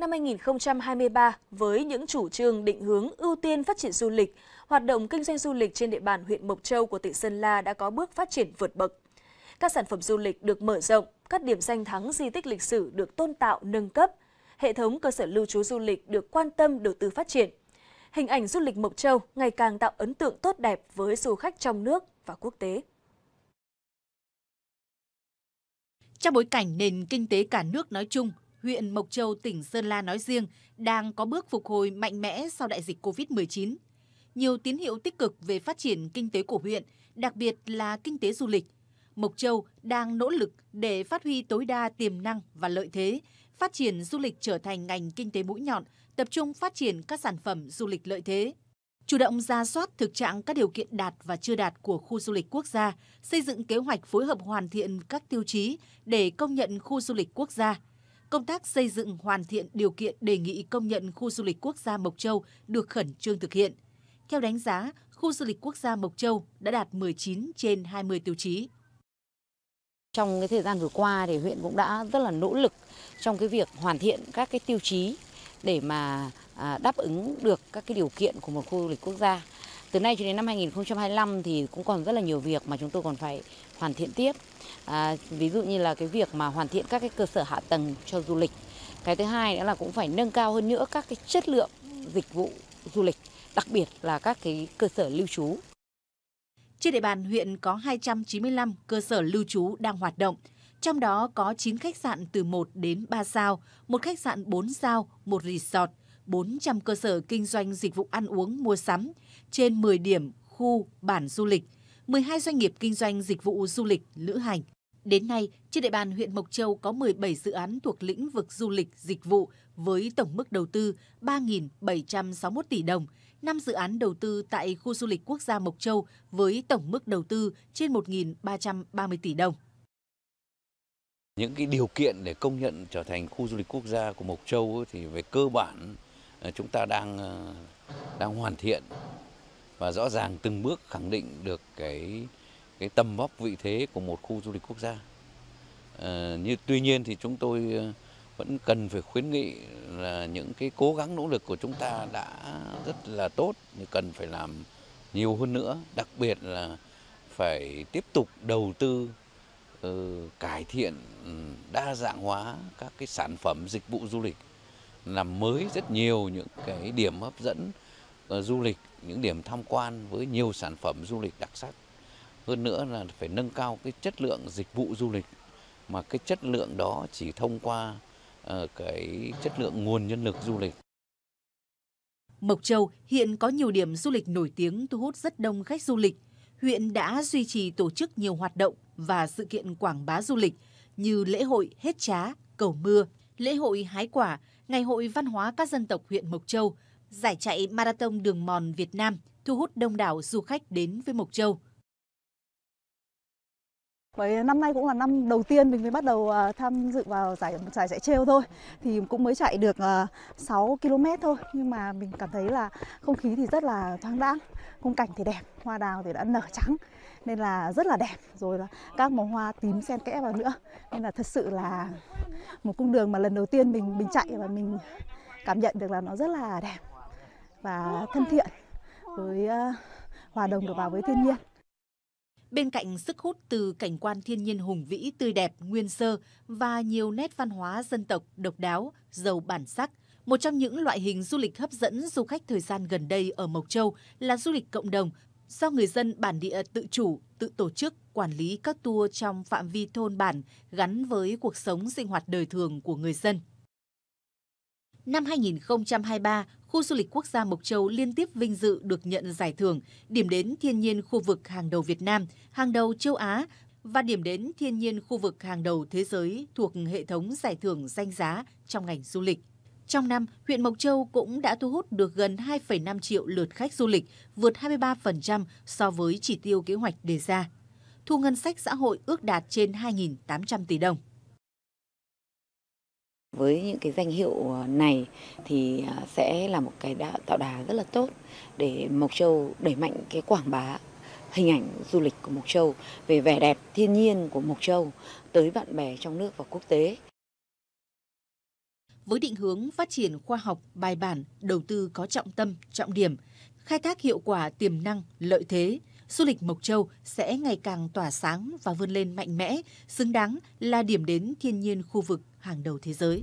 năm 2023 với những chủ trương định hướng ưu tiên phát triển du lịch, hoạt động kinh doanh du lịch trên địa bàn huyện Mộc Châu của tỉnh Sơn La đã có bước phát triển vượt bậc. Các sản phẩm du lịch được mở rộng, các điểm danh thắng di tích lịch sử được tôn tạo nâng cấp, hệ thống cơ sở lưu trú du lịch được quan tâm đầu tư phát triển. Hình ảnh du lịch Mộc Châu ngày càng tạo ấn tượng tốt đẹp với du khách trong nước và quốc tế. Trong bối cảnh nền kinh tế cả nước nói chung huyện Mộc Châu, tỉnh Sơn La nói riêng đang có bước phục hồi mạnh mẽ sau đại dịch COVID-19. Nhiều tín hiệu tích cực về phát triển kinh tế của huyện, đặc biệt là kinh tế du lịch. Mộc Châu đang nỗ lực để phát huy tối đa tiềm năng và lợi thế, phát triển du lịch trở thành ngành kinh tế mũi nhọn, tập trung phát triển các sản phẩm du lịch lợi thế. Chủ động ra soát thực trạng các điều kiện đạt và chưa đạt của khu du lịch quốc gia, xây dựng kế hoạch phối hợp hoàn thiện các tiêu chí để công nhận khu du lịch quốc gia – công tác xây dựng hoàn thiện điều kiện đề nghị công nhận khu du lịch quốc gia Mộc Châu được khẩn trương thực hiện. Theo đánh giá, khu du lịch quốc gia Mộc Châu đã đạt 19 trên 20 tiêu chí. Trong cái thời gian vừa qua thì huyện cũng đã rất là nỗ lực trong cái việc hoàn thiện các cái tiêu chí để mà à, đáp ứng được các cái điều kiện của một khu du lịch quốc gia từ nay cho đến năm 2025 thì cũng còn rất là nhiều việc mà chúng tôi còn phải hoàn thiện tiếp. À, ví dụ như là cái việc mà hoàn thiện các cái cơ sở hạ tầng cho du lịch. Cái thứ hai nữa là cũng phải nâng cao hơn nữa các cái chất lượng dịch vụ du lịch, đặc biệt là các cái cơ sở lưu trú. Trên địa bàn huyện có 295 cơ sở lưu trú đang hoạt động, trong đó có 9 khách sạn từ 1 đến 3 sao, một khách sạn 4 sao, một resort, 400 cơ sở kinh doanh dịch vụ ăn uống, mua sắm, trên 10 điểm khu bản du lịch, 12 doanh nghiệp kinh doanh dịch vụ du lịch, lữ hành. Đến nay, trên địa bàn huyện Mộc Châu có 17 dự án thuộc lĩnh vực du lịch, dịch vụ với tổng mức đầu tư 3.761 tỷ đồng, 5 dự án đầu tư tại khu du lịch quốc gia Mộc Châu với tổng mức đầu tư trên 1.330 tỷ đồng. Những cái điều kiện để công nhận trở thành khu du lịch quốc gia của Mộc Châu thì về cơ bản ờ, chúng ta đang ờ, đang hoàn thiện và rõ ràng từng bước khẳng định được cái cái tầm vóc vị thế của một khu du lịch quốc gia. À, như tuy nhiên thì chúng tôi ờ, vẫn cần phải khuyến nghị là những cái cố gắng nỗ lực của chúng ta đã rất là tốt nhưng cần phải làm nhiều hơn nữa, đặc biệt là phải tiếp tục đầu tư uh, cải thiện ừ, đa dạng hóa các cái sản phẩm dịch vụ du lịch làm mới rất nhiều những cái điểm hấp dẫn uh, du lịch những điểm tham quan với nhiều sản phẩm du lịch đặc sắc. Hơn nữa là phải nâng cao cái chất lượng dịch vụ du lịch mà cái chất lượng đó chỉ thông qua ờ, cái chất lượng nguồn nhân lực du lịch. Mộc Châu hiện có nhiều điểm du lịch nổi tiếng thu hút rất đông khách du lịch. Huyện đã duy trì tổ chức nhiều hoạt động và sự kiện quảng bá du lịch như lễ hội hết trá, cầu mưa, lễ hội hái quả, ngày hội văn hóa các dân tộc huyện Mộc Châu – giải chạy marathon đường mòn Việt Nam thu hút đông đảo du khách đến với Mộc Châu. Bởi năm nay cũng là năm đầu tiên mình mới bắt đầu à, tham dự vào giải giải chạy treo thôi thì cũng mới chạy được 6 à, km thôi nhưng mà mình cảm thấy là không khí thì rất là thoáng đãng, khung cảnh thì đẹp, hoa đào thì đã nở trắng nên là rất là đẹp rồi là các màu hoa tím xen kẽ vào nữa nên là thật sự là một cung đường mà lần đầu tiên mình mình chạy và mình cảm nhận được là nó rất là đẹp và thân thiện với ờ, hòa đồng được vào với thiên nhiên. Bên cạnh sức hút từ cảnh quan thiên nhiên hùng vĩ, tươi đẹp, nguyên sơ và nhiều nét văn hóa dân tộc độc đáo, giàu bản sắc, một trong những loại hình du lịch hấp dẫn du khách thời gian gần đây ở Mộc Châu là du lịch cộng đồng do người dân bản địa tự chủ, tự tổ chức, quản lý các tour trong phạm vi thôn bản gắn với cuộc sống sinh hoạt đời thường của người dân. Năm 2023, khu du lịch quốc gia Mộc Châu liên tiếp vinh dự được nhận giải thưởng điểm đến thiên nhiên khu vực hàng đầu Việt Nam, hàng đầu châu Á và điểm đến thiên nhiên khu vực hàng đầu thế giới thuộc hệ thống giải thưởng danh giá trong ngành du lịch. Trong năm, huyện Mộc Châu cũng đã thu hút được gần 2,5 triệu lượt khách du lịch, vượt 23% so với chỉ tiêu kế hoạch đề ra. Thu ngân sách xã hội ước đạt trên 2.800 tỷ đồng. Với những cái danh hiệu ờ, này thì ờ, sẽ là một cái đã tạo đà rất là tốt để Mộc Châu đẩy mạnh cái quảng bá hình ảnh du lịch của Mộc Châu về vẻ đẹp thiên nhiên của Mộc Châu tới bạn bè trong nước và quốc tế. Với định hướng phát triển khoa học bài bản, đầu tư có trọng tâm, trọng điểm, khai thác hiệu quả tiềm năng, lợi thế, du lịch Mộc Châu sẽ ngày càng tỏa sáng và vươn lên mạnh mẽ, xứng đáng là điểm đến thiên nhiên khu vực hàng đầu thế giới.